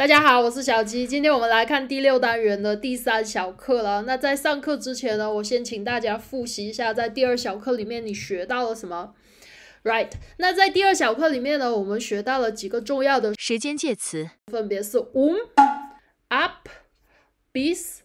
大家好，我是小鸡，今天我们来看第六单元的第三小课了。那在上课之前呢，我先请大家复习一下，在第二小课里面你学到了什么？Right？那在第二小课里面呢，我们学到了几个重要的时间介词，分别是 um、up、b e i s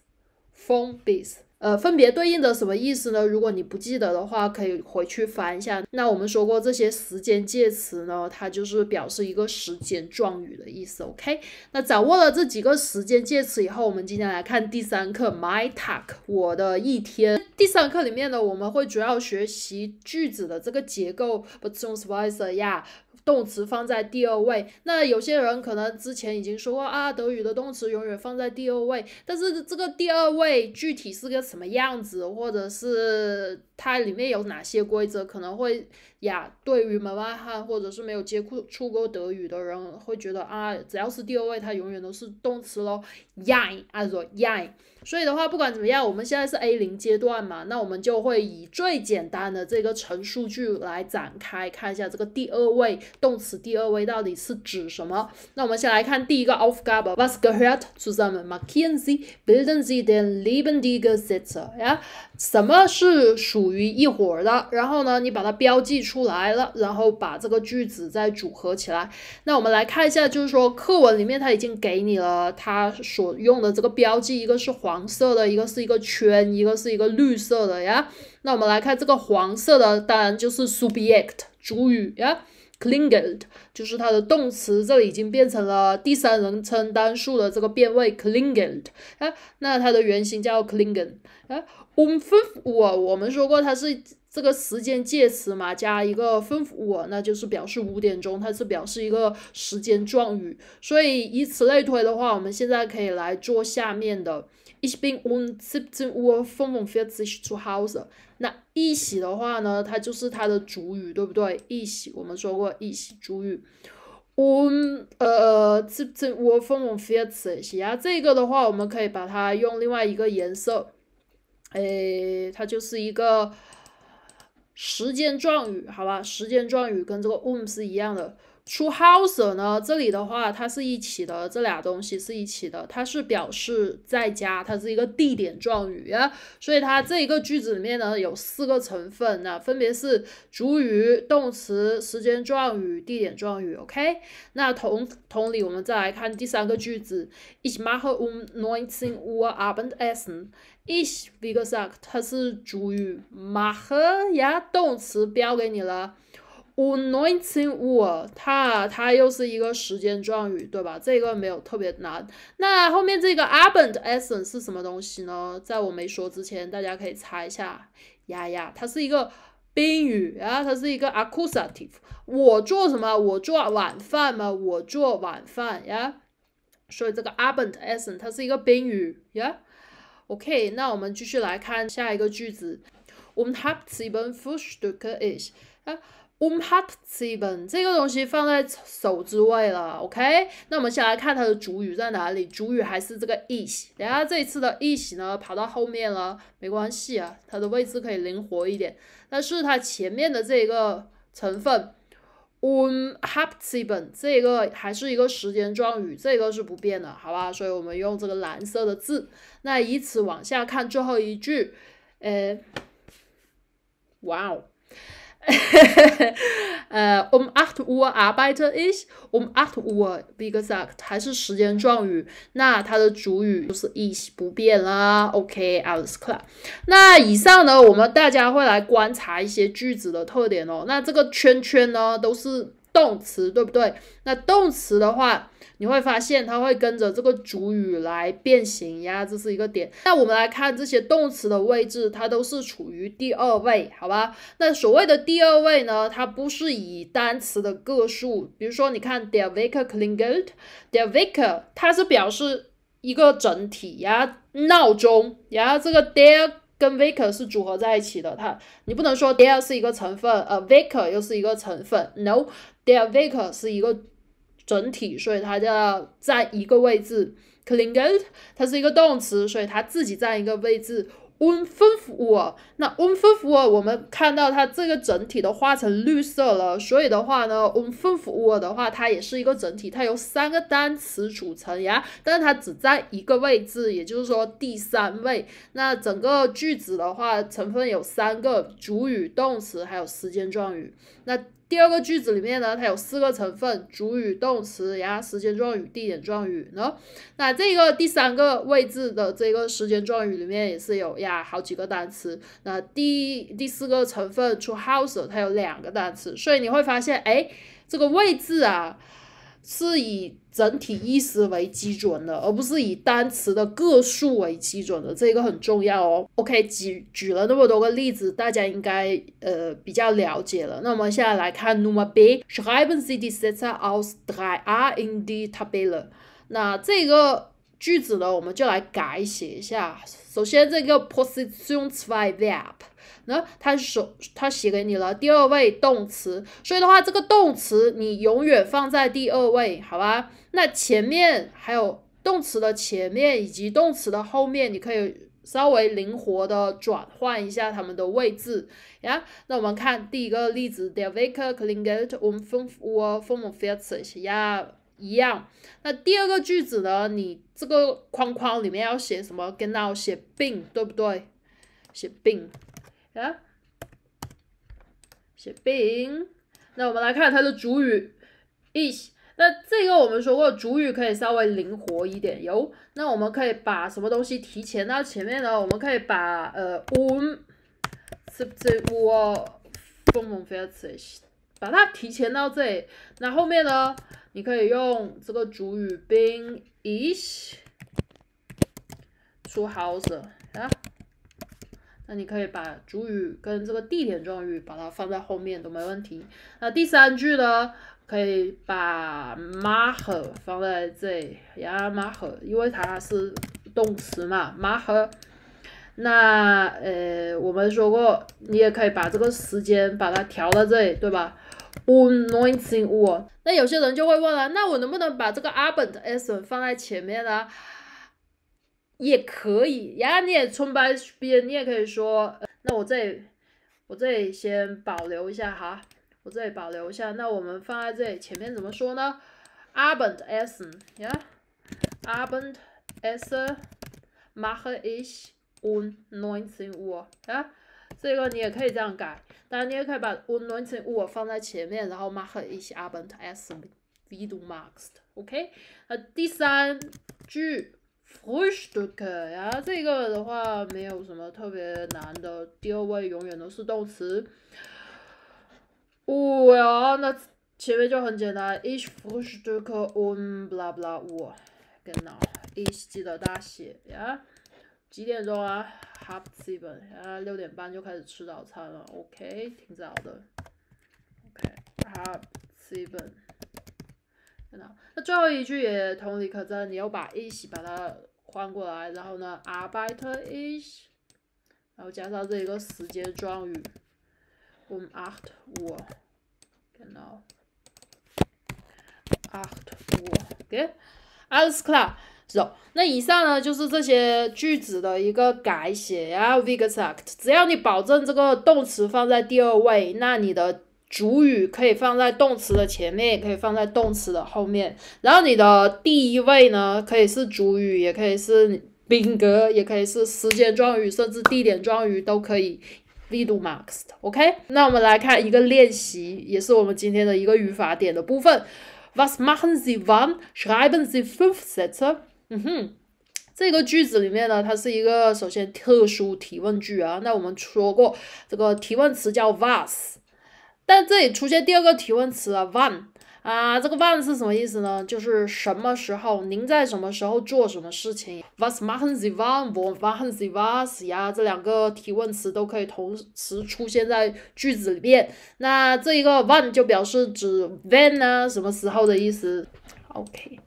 p h o e b e i s 呃，分别对应的什么意思呢？如果你不记得的话，可以回去翻一下。那我们说过这些时间介词呢，它就是表示一个时间状语的意思。OK，那掌握了这几个时间介词以后，我们今天来看第三课 My Talk，我的一天。第三课里面呢，我们会主要学习句子的这个结构。But don't w u r r i s e 呀，动词放在第二位，那有些人可能之前已经说过啊，德语的动词永远放在第二位，但是这个第二位具体是个什么样子，或者是它里面有哪些规则，可能会。呀，对于门外汉或者是没有接触过德语的人，会觉得啊，只要是第二位，它永远都是动词喽。yin，啊，说 yin。所以的话，不管怎么样，我们现在是 A 零阶段嘛，那我们就会以最简单的这个陈述句来展开，看一下这个第二位动词第二位到底是指什么。那我们先来看第一个 Aufgabe，was gehört zusammen? Maki und sie, b i l d e n sie, dann lieben die g a t z e 呀，什么是属于一伙的？然后呢，你把它标记出。出来了，然后把这个句子再组合起来。那我们来看一下，就是说课文里面它已经给你了它所用的这个标记，一个是黄色的，一个是一个圈，一个是一个绿色的呀。那我们来看这个黄色的，当然就是 subject 主语呀 k l i n g e d 就是它的动词，这里已经变成了第三人称单数的这个变位 k l i n g e d 哎，那它的原型叫 klingen。哎，我们分我我们说过它是。这个时间介词嘛，加一个分，我那就是表示五点钟，它是表示一个时间状语。所以以此类推的话，我们现在可以来做下面的。It's been on seventeen o'clock f i n c e we moved to house。那伊喜的话呢，它就是它的主语，对不对？伊喜，我们说过伊喜主语。On 呃，seventeen o c l f c k since we moved s e 那这个的话，我们可以把它用另外一个颜色，哎，它就是一个。时间状语，好吧，时间状语跟这个 when 是一样的。出 house 呢？这里的话，它是一起的，这俩东西是一起的。它是表示在家，它是一个地点状语。所以它这一个句子里面呢，有四个成分呢，分别是主语、动词、时间状语、地点状语。OK？那同同理，我们再来看第三个句子。Ich mache um neunzehn Uhr Abendessen. Ich wie gesagt，它是主语 mache 呀，动词标给你了。u n n o i t i n g war，它它又是一个时间状语，对吧？这个没有特别难。那后面这个 abund essen 是什么东西呢？在我没说之前，大家可以猜一下，丫丫，它是一个宾语，然后它是一个 accusative。我做什么？我做晚饭吗？我做晚饭呀。所以这个 abund essen 它是一个宾语呀。OK，那我们继续来看下一个句子。我们 h a p i b e n fushduke i 啊。Unhappy n 这个东西放在首之位了，OK？那我们先来看它的主语在哪里，主语还是这个 is。等下这一次的 is 呢，跑到后面了，没关系啊，它的位置可以灵活一点。但是它前面的这一个成分，unhappy n 这个还是一个时间状语，这个是不变的，好吧？所以我们用这个蓝色的字。那以此往下看最后一句，呃，哇哦！呃，我们 afterward b t 拜特 is，我们 a f t e r w a r big exact 还是时间状语，那它的主语就是 is 不变啦。OK，Alice class。那以上呢，我们大家会来观察一些句子的特点哦。那这个圈圈呢，都是动词，对不对？那动词的话。你会发现它会跟着这个主语来变形呀，这是一个点。那我们来看这些动词的位置，它都是处于第二位，好吧？那所谓的第二位呢，它不是以单词的个数，比如说你看，their w a k e r clean g o o t t h e i r w a k e r 它是表示一个整体，呀，闹钟，然后这个 their 跟 v i c a r 是组合在一起的。它你不能说 their 是一个成分，呃 v i c a r 又是一个成分，no，their e v i c a r 是一个。整体，所以它就要在一个位置。c l i n g e t 它是一个动词，所以它自己在一个位置。u n f ö r 那 u n f ö r 我们看到它这个整体都画成绿色了，所以的话呢 u n f ö r 的话，它也是一个整体，它由三个单词组成呀，但是它只在一个位置，也就是说第三位。那整个句子的话，成分有三个：主语、动词，还有时间状语。那第二个句子里面呢，它有四个成分：主语、动词，然后时间状语、地点状语呢。那这个第三个位置的这个时间状语里面也是有呀好几个单词。那第第四个成分 to house 它有两个单词，所以你会发现，哎，这个位置啊。是以整体意思为基准的，而不是以单词的个数为基准的，这个很重要哦。OK，举举了那么多个例子，大家应该呃比较了解了。那我们现在来看 Number B，Schreiben Sie die s a h l e aus drei A in die Tabelle。那这个句子呢，我们就来改写一下。首先，这个 Position zwei b e 那他首他写给你了，第二位动词，所以的话，这个动词你永远放在第二位，好吧？那前面还有动词的前面以及动词的后面，你可以稍微灵活的转换一下它们的位置呀。那我们看第一个例子，the c a k e r cleaned it with formal filters 呀，一样。那第二个句子呢？你这个框框里面要写什么？跟 now 写 b 对不对？写 b 啊，写 being。那我们来看它的主语 is。那这个我们说过，主语可以稍微灵活一点。有，那我们可以把什么东西提前到前面呢？我们可以把呃，um, s u b j e t r form f e a t e s 把它提前到这里。那后面呢？你可以用这个主语 being is zu h o u s e 啊。那你可以把主语跟这个地点状语把它放在后面都没问题。那第三句呢，可以把马赫放在这里，m 马赫，因为它是动词嘛，马赫。那呃，我们说过，你也可以把这个时间把它调到这里，对吧 u n n o i i n g 我。那有些人就会问了，那我能不能把这个阿本的 a c e s o n 放在前面呢？也可以呀，你也从边，你也可以说，那我这里，我这里先保留一下哈，我这里保留一下，那我们放在这里前面怎么说呢 a b a n d essen 呀 a b a n d essen machet un e n o i n t i n g wo 呀。这个你也可以这样改，但你也可以把 un e n o i n t i n g wo 放在前面，然后 machet a b a n d essen vidumaxt，OK？那第三句。frühstück 啊，这个的话没有什么特别难的。第二位永远都是动词。哦呀，那前面就很简单，ich frühstücke und bla bla 我，等等，ich 记得大写呀。几点钟啊？halb s e v e n 啊，六点半就开始吃早餐了，OK，挺早的。OK，halb s e v e n 那最后一句也同理可证，你要把 i c 把它。换过来，然后呢？Arbeit is，然后加上这一个时间状语，um after wo，看到，after wo，OK？Als klar，So，那以上呢就是这些句子的一个改写啊，vexact。只要你保证这个动词放在第二位，那你的。主语可以放在动词的前面，也可以放在动词的后面。然后你的第一位呢，可以是主语，也可以是宾格，也可以是时间状语，甚至地点状语都可以。力度 max o k 那我们来看一个练习，也是我们今天的一个语法点的部分。Was machen Sie wann schreiben Sie fünf s e t t e n 嗯哼，这个句子里面呢，它是一个首先特殊提问句啊。那我们说过，这个提问词叫 was。但这里出现第二个提问词了，when 啊，这个 when 是什么意思呢？就是什么时候？您在什么时候做什么事情？Was machen Sie when？或 When machen Sie was 呀？这两个提问词都可以同时出现在句子里面。那这一个 when 就表示指 when 呢，什么时候的意思。OK，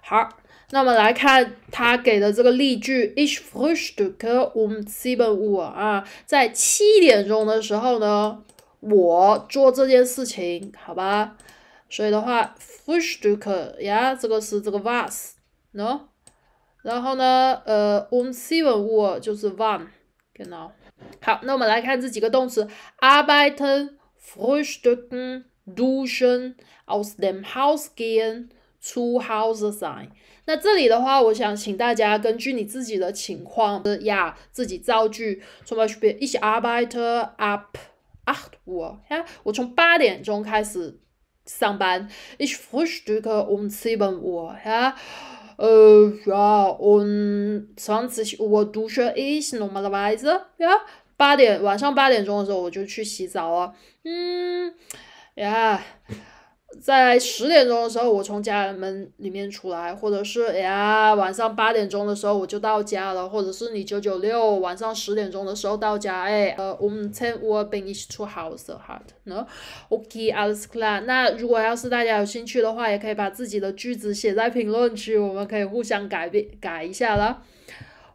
好，那么来看他给的这个例句，Ich f r u s t h du kum sieben Uhr 啊，在七点钟的时候呢？我做这件事情，好吧，所以的话，früchte 呀，这个是这个 was，喏，然后呢，呃，um sieben u r 就是 one，genau。好，那我们来看这几个动词：arbeiten，früchten，duchen，aus dem Haus gehen，zu Haus e sein。那这里的话，我想请大家根据你自己的情况呀，自己造句，什么一些 a r b e i t e r up。8 Uhr. Ja? 我从八点钟开始上班。Ich frühstücke um 7 Uhr. Ja? Äh, ja, und 20 Uhr dusche ich normalerweise. Ja? 八点晚上八点钟的时候我就去洗澡啊。嗯，呀、yeah.。在十点钟的时候，我从家人们里面出来，或者是哎呀，晚上八点钟的时候我就到家了，或者是你九九六晚上十点钟的时候到家，哎，呃，我们趁乌尔滨一起出 a r d 呢 o k 阿拉斯 a 拉，那如果要是大家有兴趣的话，也可以把自己的句子写在评论区，我们可以互相改变改一下了。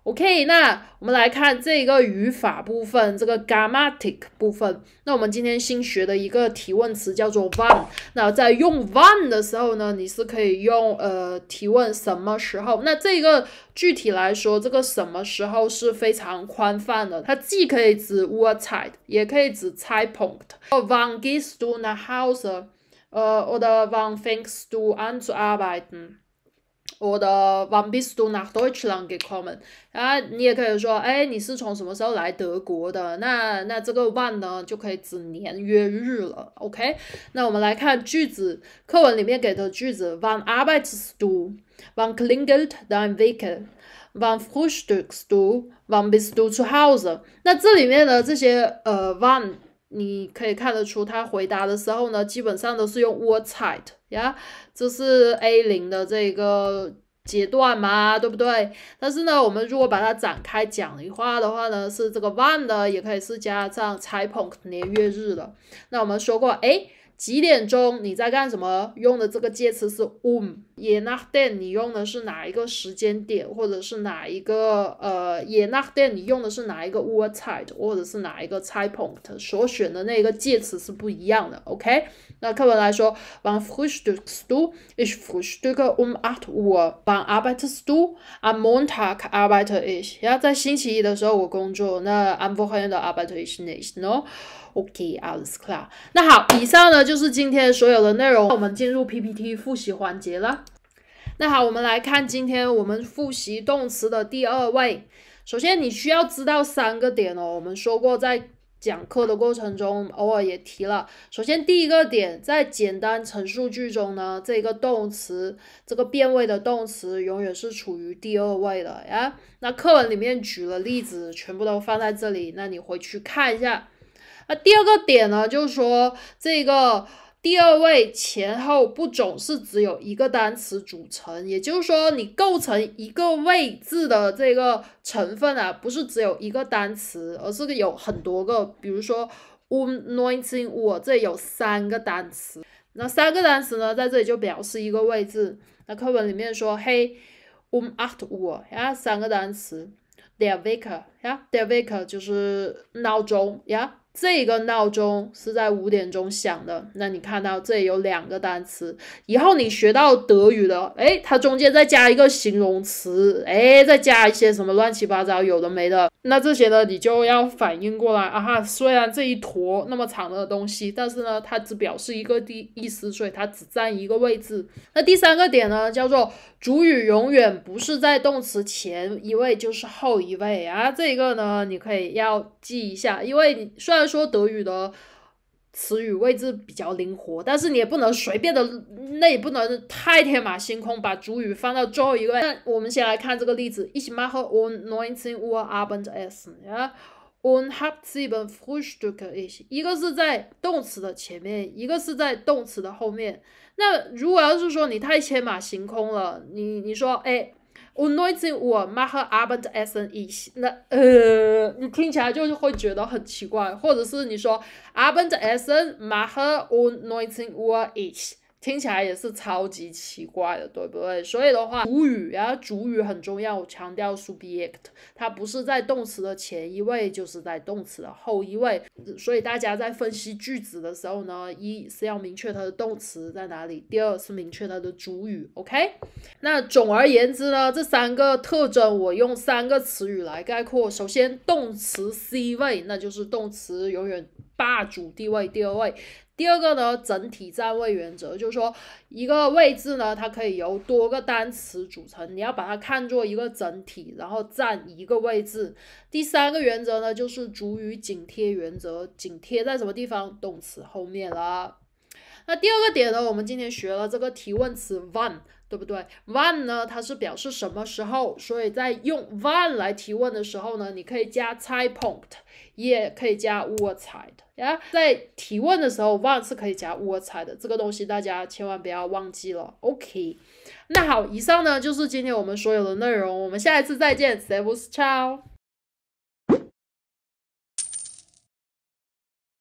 OK，那我们来看这个语法部分，这个 grammatic 部分。那我们今天新学的一个提问词叫做 von。那在用 von 的时候呢，你是可以用呃提问什么时候？那这个具体来说，这个什么时候是非常宽泛的，它既可以指 w a t k d a y 也可以指 daytime。Von gehtst du nach Hause? oder von fängst du an zu arbeiten? 我的 v n m p i s du nach Deutschland gekommen，啊，你也可以说，哎，你是从什么时候来德国的？那那这个 when 呢，就可以指年、月、日了。OK，那我们来看句子，课文里面给的句子，Van Arbeit du，Van Klingen dein Wochen，Van Frust du，Van Bis du zu Hause。那这里面的这些呃，van。你可以看得出，他回答的时候呢，基本上都是用 word type 呀，这是 A 零的这个阶段嘛，对不对？但是呢，我们如果把它展开讲的话的话呢，是这个 one 的，也可以是加上财 k 年月日的。那我们说过，哎。几点钟你在干什么？用的这个介词是 n e um. Then 你用的是哪一个时间点，或者是哪一个呃？Then 你用的是哪一个 word time，或者是哪一个 time point？所选的那个介词是不一样的。OK，那课文来说，When Frühstückst du? Ich Frühstücke um acht Uhr. When arbeitest du? Am Montag arbeite ich. 后在星期一的时候我工作。那 am Wochenende arbeite ich nicht. No, OK, alles klar. 那好，以上呢？就是今天所有的内容，我们进入 PPT 复习环节了。那好，我们来看今天我们复习动词的第二位。首先，你需要知道三个点哦。我们说过，在讲课的过程中偶尔也提了。首先，第一个点，在简单陈述句中呢，这个动词，这个变位的动词，永远是处于第二位的呀。那课文里面举了例子全部都放在这里，那你回去看一下。那第二个点呢，就是说这个第二位前后不总是只有一个单词组成，也就是说，你构成一个位置的这个成分啊，不是只有一个单词，而是有很多个。比如说，um n o i s i n g 我这里有三个单词，那三个单词呢，在这里就表示一个位置。那课文里面说，Hey，um after 我呀，三个单词，the wake 呀，the wake 就是闹钟呀。这个闹钟是在五点钟响的。那你看到这里有两个单词，以后你学到德语的，哎，它中间再加一个形容词，哎，再加一些什么乱七八糟有的没的，那这些呢，你就要反应过来啊哈。虽然这一坨那么长的东西，但是呢，它只表示一个地意思，所以它只占一个位置。那第三个点呢，叫做主语永远不是在动词前一位，就是后一位啊。这个呢，你可以要记一下，因为你虽然。说德语的词语位置比较灵活，但是你也不能随便的，那也不能太天马行空，把主语放到最后一个。那我们先来看这个例子：Ich mache um neunzehn Uhr Abendessen. Ja, um halb sieben f r ü h s t ü c k ich。一个是在动词的前面，一个是在动词的后面。那如果要是说你太天马行空了，你你说哎。Um neunzehn Uhr mache Abendessen, ich. 那呃，你听起来就是会觉得很奇怪，或者是你说 Abendessen mache um neunzehn Uhr, ich. 听起来也是超级奇怪的，对不对？所以的话，主语，啊，主语很重要。我强调 subject，它不是在动词的前一位，就是在动词的后一位。所以大家在分析句子的时候呢，一是要明确它的动词在哪里，第二是明确它的主语。OK，那总而言之呢，这三个特征我用三个词语来概括：首先，动词 C 位，那就是动词永远霸主地位；第二位。第二个呢，整体占位原则，就是说一个位置呢，它可以由多个单词组成，你要把它看作一个整体，然后占一个位置。第三个原则呢，就是主语紧贴原则，紧贴在什么地方？动词后面了。那第二个点呢，我们今天学了这个提问词 one，对不对？one 呢，它是表示什么时候，所以在用 one 来提问的时候呢，你可以加猜 point。也可以加 what 的呀，在提问的时候，忘是可以加 what 的这个东西，大家千万不要忘记了。OK，那好，以上呢就是今天我们所有的内容，我们下一次再见 s v e you s c time。